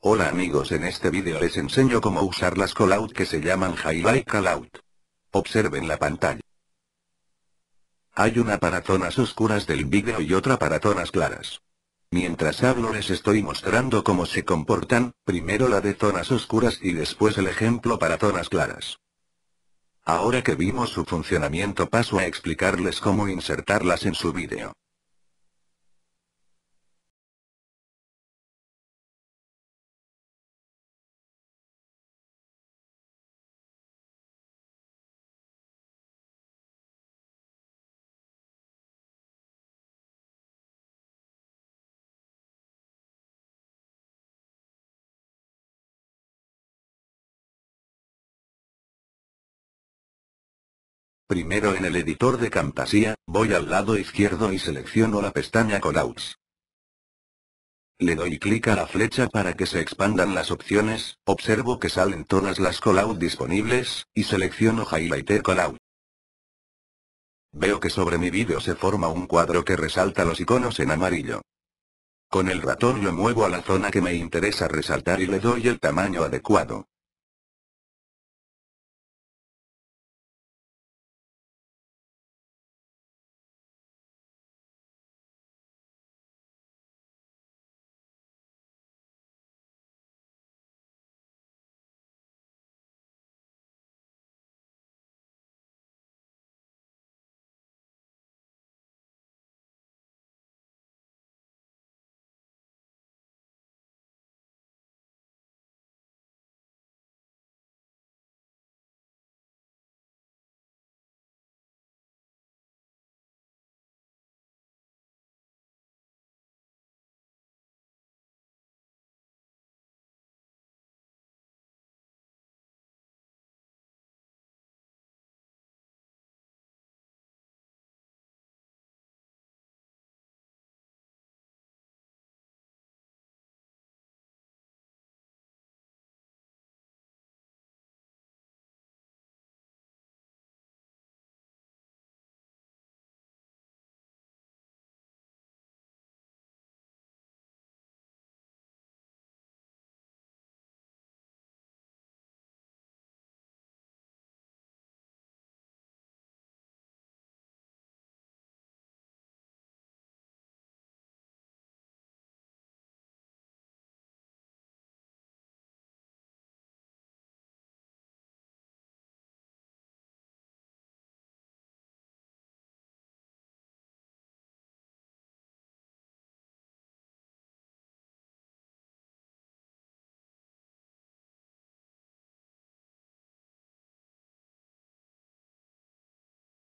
Hola amigos en este vídeo les enseño cómo usar las callout que se llaman Highlight Callout. Observen la pantalla. Hay una para zonas oscuras del vídeo y otra para zonas claras. Mientras hablo les estoy mostrando cómo se comportan, primero la de zonas oscuras y después el ejemplo para zonas claras. Ahora que vimos su funcionamiento paso a explicarles cómo insertarlas en su vídeo. Primero en el editor de Camtasia, voy al lado izquierdo y selecciono la pestaña Callouts. Le doy clic a la flecha para que se expandan las opciones, observo que salen todas las callout disponibles, y selecciono Highlighter Callout. Veo que sobre mi vídeo se forma un cuadro que resalta los iconos en amarillo. Con el ratón lo muevo a la zona que me interesa resaltar y le doy el tamaño adecuado.